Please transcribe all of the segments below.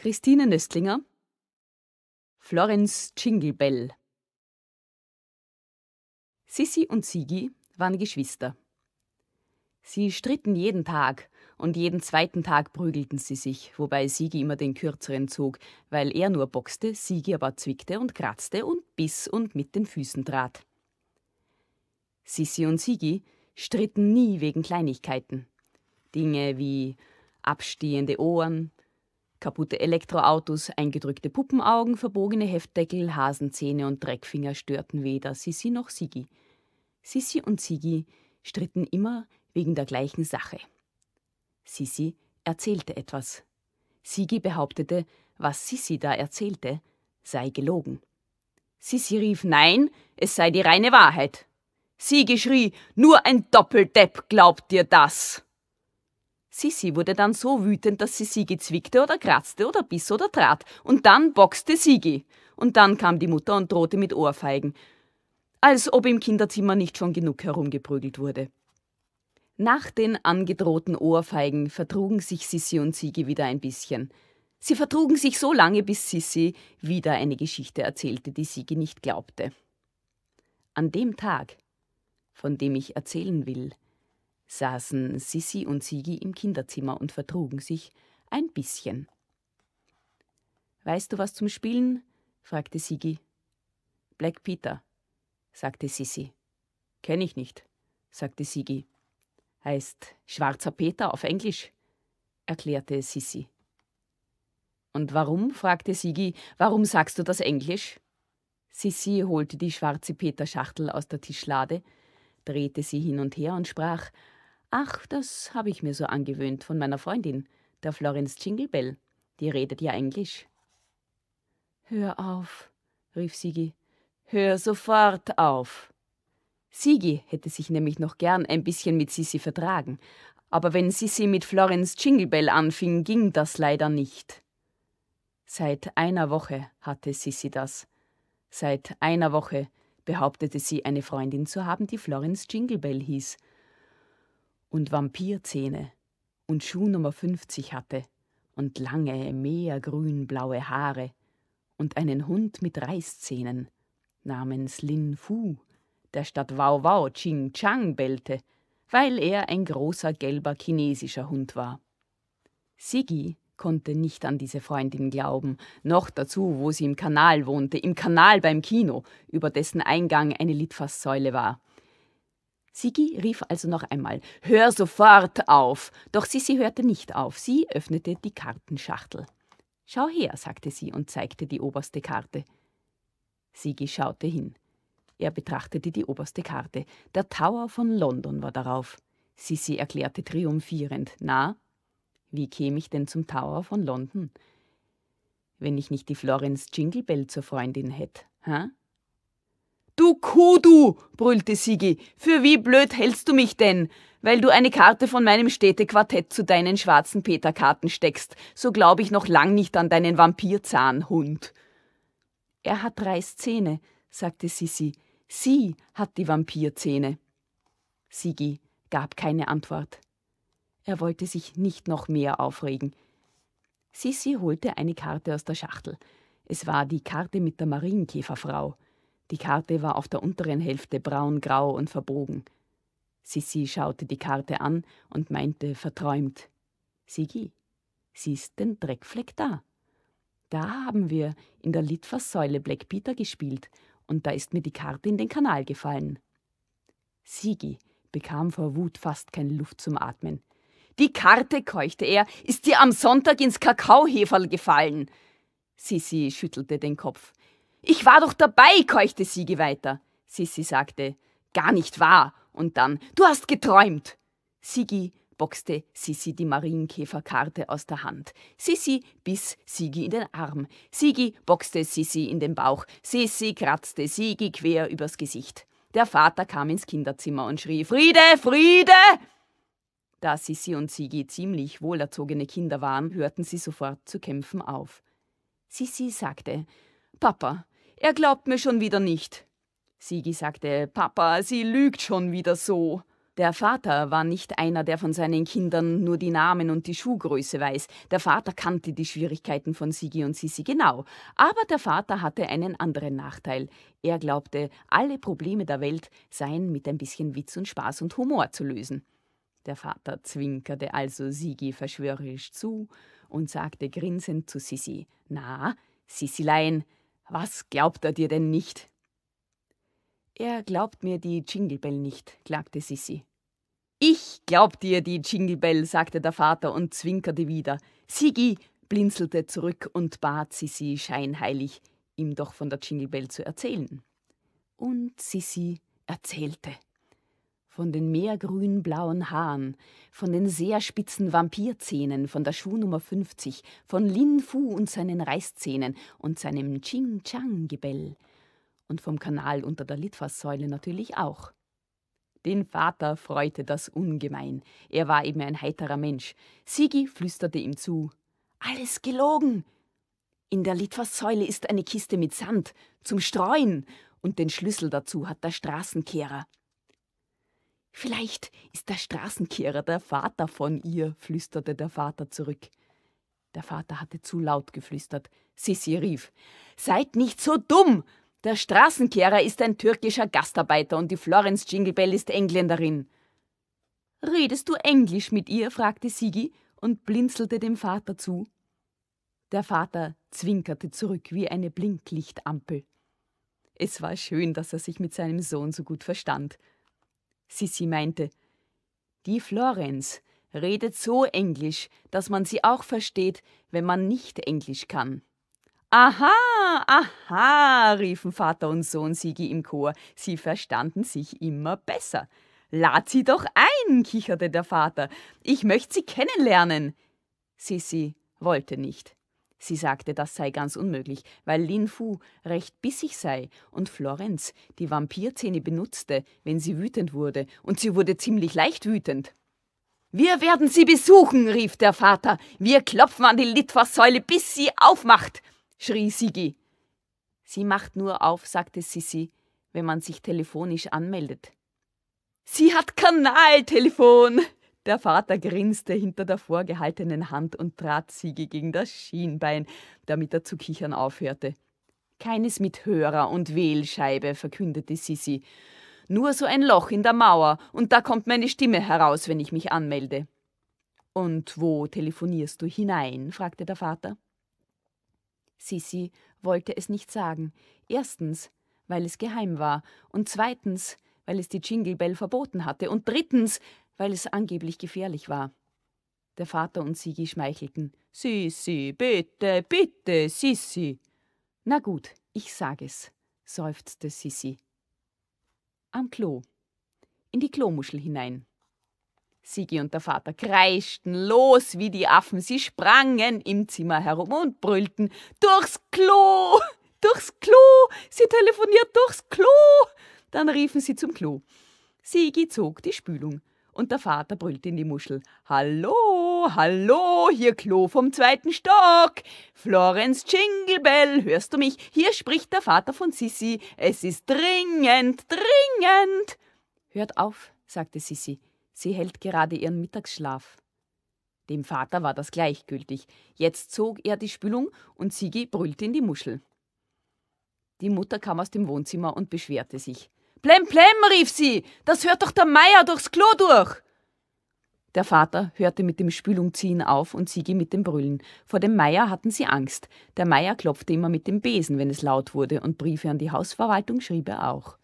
Christine Nöstlinger, Florence Jinglebell. Sissi und Sigi waren Geschwister. Sie stritten jeden Tag und jeden zweiten Tag prügelten sie sich, wobei Sigi immer den kürzeren zog, weil er nur boxte, Sigi aber zwickte und kratzte und biss und mit den Füßen trat. Sissi und Sigi stritten nie wegen Kleinigkeiten. Dinge wie abstehende Ohren, Kaputte Elektroautos, eingedrückte Puppenaugen, verbogene Heftdeckel, Hasenzähne und Dreckfinger störten weder Sissi noch Sigi. Sissi und Sigi stritten immer wegen der gleichen Sache. Sissi erzählte etwas. Sigi behauptete, was Sissi da erzählte, sei gelogen. Sissi rief Nein, es sei die reine Wahrheit. Sigi schrie, nur ein Doppeldepp glaubt dir das. Sissi wurde dann so wütend, dass sie Sigi zwickte oder kratzte oder biss oder trat. Und dann boxte Sigi. Und dann kam die Mutter und drohte mit Ohrfeigen. Als ob im Kinderzimmer nicht schon genug herumgeprügelt wurde. Nach den angedrohten Ohrfeigen vertrugen sich Sissi und Sigi wieder ein bisschen. Sie vertrugen sich so lange, bis Sissi wieder eine Geschichte erzählte, die Sigi nicht glaubte. An dem Tag, von dem ich erzählen will, saßen Sissi und Sigi im Kinderzimmer und vertrugen sich ein bisschen. Weißt du was zum Spielen? fragte Sigi. Black Peter, sagte Sissi. Kenn ich nicht, sagte Sigi. Heißt Schwarzer Peter auf Englisch, erklärte Sissi. Und warum? fragte Sigi. Warum sagst du das Englisch? Sissi holte die schwarze Peterschachtel aus der Tischlade, drehte sie hin und her und sprach Ach, das habe ich mir so angewöhnt von meiner Freundin, der Florence Jinglebell. Die redet ja Englisch. Hör auf, rief Sigi. Hör sofort auf. Sigi hätte sich nämlich noch gern ein bisschen mit Sissi vertragen, aber wenn Sissi mit Florence Jinglebell anfing, ging das leider nicht. Seit einer Woche hatte Sissi das. Seit einer Woche behauptete sie, eine Freundin zu haben, die Florence Jinglebell hieß – und Vampirzähne und Schuh Nummer 50 hatte und lange, meergrünblaue Haare und einen Hund mit Reißzähnen namens Lin Fu, der statt Wow Wow Ching Chang bellte, weil er ein großer gelber chinesischer Hund war. Sigi konnte nicht an diese Freundin glauben, noch dazu, wo sie im Kanal wohnte, im Kanal beim Kino, über dessen Eingang eine Litfaßsäule war. Sigi rief also noch einmal Hör sofort auf. Doch Sissi hörte nicht auf, sie öffnete die Kartenschachtel. Schau her, sagte sie und zeigte die oberste Karte. Sigi schaute hin. Er betrachtete die oberste Karte. Der Tower von London war darauf. Sissi erklärte triumphierend Na, wie käme ich denn zum Tower von London? Wenn ich nicht die Florence Jinglebell zur Freundin hätte, hä? Du Kuh, du, brüllte Sigi, für wie blöd hältst du mich denn? Weil du eine Karte von meinem Städtequartett zu deinen schwarzen Peterkarten steckst, so glaube ich noch lang nicht an deinen Vampirzahnhund. Er hat drei Zähne, sagte Sissi. Sie hat die Vampirzähne. Sigi gab keine Antwort. Er wollte sich nicht noch mehr aufregen. Sissi holte eine Karte aus der Schachtel. Es war die Karte mit der Marienkäferfrau. Die Karte war auf der unteren Hälfte braun-grau und verbogen. Sissi schaute die Karte an und meinte verträumt: Sigi, siehst den Dreckfleck da? Da haben wir in der Litfers Black Peter gespielt und da ist mir die Karte in den Kanal gefallen. Sigi bekam vor Wut fast keine Luft zum Atmen. Die Karte, keuchte er, ist dir am Sonntag ins Kakaoheferl gefallen. Sissi schüttelte den Kopf. Ich war doch dabei, keuchte Sigi weiter. Sissi sagte, gar nicht wahr. Und dann, du hast geträumt. Sigi boxte Sissi die Marienkäferkarte aus der Hand. Sissi biss Sigi in den Arm. Sigi boxte Sissi in den Bauch. Sissi kratzte Sigi quer übers Gesicht. Der Vater kam ins Kinderzimmer und schrie: Friede, Friede! Da Sissi und Sigi ziemlich wohlerzogene Kinder waren, hörten sie sofort zu kämpfen auf. Sissi sagte: Papa, er glaubt mir schon wieder nicht. Sigi sagte, Papa, sie lügt schon wieder so. Der Vater war nicht einer, der von seinen Kindern nur die Namen und die Schuhgröße weiß. Der Vater kannte die Schwierigkeiten von Sigi und Sisi genau. Aber der Vater hatte einen anderen Nachteil. Er glaubte, alle Probleme der Welt seien mit ein bisschen Witz und Spaß und Humor zu lösen. Der Vater zwinkerte also Sigi verschwörerisch zu und sagte grinsend zu Sisi: Na, Sissilein, was glaubt er dir denn nicht? Er glaubt mir die Jinglebell nicht, klagte Sissi. Ich glaub dir die Jinglebell, sagte der Vater und zwinkerte wieder. Sigi blinzelte zurück und bat Sissi scheinheilig, ihm doch von der Jinglebell zu erzählen. Und Sissi erzählte von den meergrün-blauen Haaren, von den sehr spitzen Vampirzähnen, von der Schuhnummer 50, von Lin Fu und seinen Reißzähnen und seinem Ching-Chang-Gebell. Und vom Kanal unter der Litfaßsäule natürlich auch. Den Vater freute das ungemein. Er war eben ein heiterer Mensch. Sigi flüsterte ihm zu. Alles gelogen! In der Litfaßsäule ist eine Kiste mit Sand, zum Streuen, und den Schlüssel dazu hat der Straßenkehrer. Vielleicht ist der Straßenkehrer der Vater von ihr, flüsterte der Vater zurück. Der Vater hatte zu laut geflüstert. Sissi rief: Seid nicht so dumm! Der Straßenkehrer ist ein türkischer Gastarbeiter und die Florence Jinglebell ist Engländerin. Redest du Englisch mit ihr? fragte Sigi und blinzelte dem Vater zu. Der Vater zwinkerte zurück wie eine Blinklichtampel. Es war schön, dass er sich mit seinem Sohn so gut verstand. Sissi meinte. Die Florenz redet so Englisch, dass man sie auch versteht, wenn man nicht Englisch kann. Aha, aha, riefen Vater und Sohn Sigi im Chor. Sie verstanden sich immer besser. Lad sie doch ein, kicherte der Vater. Ich möchte sie kennenlernen. Sissi wollte nicht. Sie sagte, das sei ganz unmöglich, weil Lin Fu recht bissig sei und Florenz die Vampirzähne benutzte, wenn sie wütend wurde, und sie wurde ziemlich leicht wütend. Wir werden sie besuchen, rief der Vater. Wir klopfen an die Litfaßsäule, bis sie aufmacht, schrie Sigi. Sie macht nur auf, sagte Sissi, wenn man sich telefonisch anmeldet. Sie hat Kanaltelefon, der Vater grinste hinter der vorgehaltenen Hand und trat Siege gegen das Schienbein, damit er zu kichern aufhörte. Keines mit Hörer und Wählscheibe, verkündete Sissi. Nur so ein Loch in der Mauer, und da kommt meine Stimme heraus, wenn ich mich anmelde. Und wo telefonierst du hinein? fragte der Vater. Sissi wollte es nicht sagen. Erstens, weil es geheim war, und zweitens, weil es die Jingle Bell verboten hatte und drittens, weil es angeblich gefährlich war. Der Vater und Sigi schmeichelten. Sissi, bitte, bitte, Sissi. Na gut, ich sag es, seufzte Sissi. Am Klo. In die Klomuschel hinein. Sigi und der Vater kreischten los wie die Affen. Sie sprangen im Zimmer herum und brüllten: Durchs Klo! Durchs Klo! Sie telefoniert durchs Klo! Dann riefen sie zum Klo. Sigi zog die Spülung und der Vater brüllte in die Muschel. Hallo, hallo, hier Klo vom zweiten Stock. Florenz Jinglebell, hörst du mich? Hier spricht der Vater von Sissi. Es ist dringend, dringend. Hört auf, sagte Sissi. Sie hält gerade ihren Mittagsschlaf. Dem Vater war das gleichgültig. Jetzt zog er die Spülung und Sigi brüllte in die Muschel. Die Mutter kam aus dem Wohnzimmer und beschwerte sich. Plem, plem, rief sie, das hört doch der Meier durchs Klo durch. Der Vater hörte mit dem Spülungziehen auf und Sigi mit dem Brüllen. Vor dem Meier hatten sie Angst. Der Meier klopfte immer mit dem Besen, wenn es laut wurde, und Briefe an die Hausverwaltung schrieb er auch.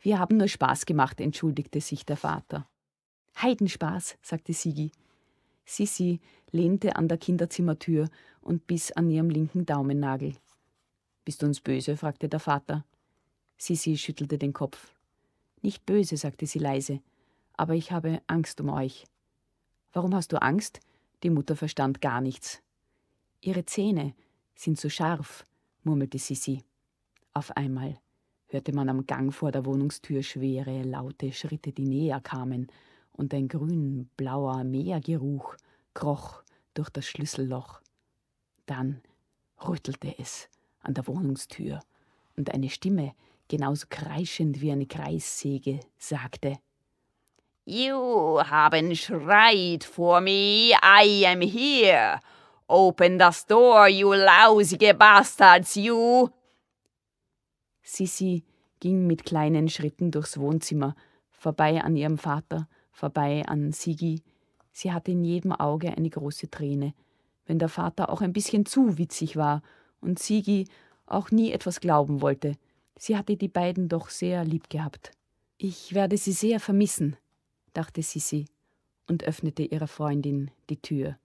Wir haben nur Spaß gemacht, entschuldigte sich der Vater. Heidenspaß, sagte Sigi. Sissi lehnte an der Kinderzimmertür und biss an ihrem linken Daumennagel. Bist du uns böse? fragte der Vater. Sisi schüttelte den Kopf. Nicht böse, sagte sie leise, aber ich habe Angst um euch. Warum hast du Angst? Die Mutter verstand gar nichts. Ihre Zähne sind so scharf, murmelte Sisi. Auf einmal hörte man am Gang vor der Wohnungstür schwere, laute Schritte, die näher kamen, und ein grün-blauer Meergeruch kroch durch das Schlüsselloch. Dann rüttelte es an der Wohnungstür, und eine Stimme, genauso kreischend wie eine Kreissäge, sagte. You haben schreit vor me, I am here. Open das door, you lausige Bastards, you! Sissi ging mit kleinen Schritten durchs Wohnzimmer, vorbei an ihrem Vater, vorbei an Sigi. Sie hatte in jedem Auge eine große Träne, wenn der Vater auch ein bisschen zu witzig war und Sigi auch nie etwas glauben wollte, Sie hatte die beiden doch sehr lieb gehabt. Ich werde sie sehr vermissen, dachte Sissi und öffnete ihrer Freundin die Tür.